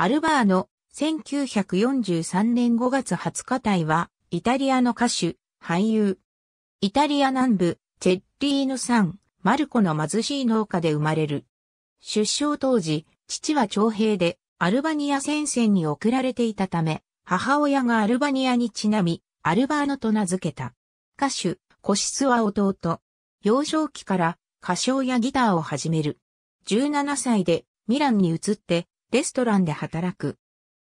アルバーノ、1943年5月20日隊は、イタリアの歌手、俳優。イタリア南部、チェッリーヌ山、マルコの貧しい農家で生まれる。出生当時、父は徴兵で、アルバニア戦線に送られていたため、母親がアルバニアにちなみ、アルバーノと名付けた。歌手、コシスは弟。幼少期から歌唱やギターを始める。17歳でミランに移ってレストランで働く。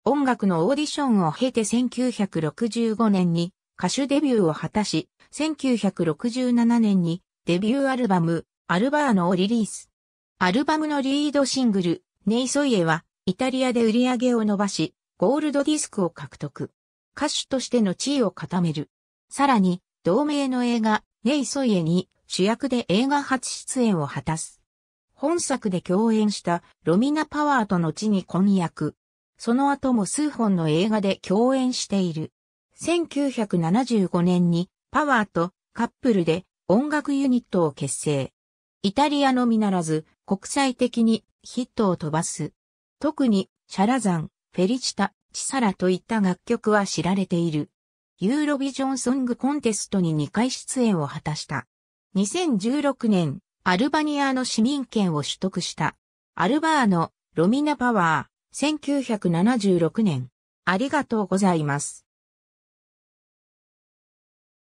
音楽のオーディションを経て1965年に歌手デビューを果たし、1967年にデビューアルバム、アルバーノをリリース。アルバムのリードシングル、ネイソイエは、イタリアで売り上げを伸ばし、ゴールドディスクを獲得。歌手としての地位を固める。さらに、同名の映画、ネイソイエに主役で映画初出演を果たす。本作で共演したロミナ・パワーと後に婚約。その後も数本の映画で共演している。1975年にパワーとカップルで音楽ユニットを結成。イタリアのみならず国際的にヒットを飛ばす。特にシャラザン、フェリチタ、チサラといった楽曲は知られている。ユーロビジョンソングコンテストに2回出演を果たした。2016年アルバニアの市民権を取得した。アルバーノ・ロミナパワー、1976年。ありがとうございます。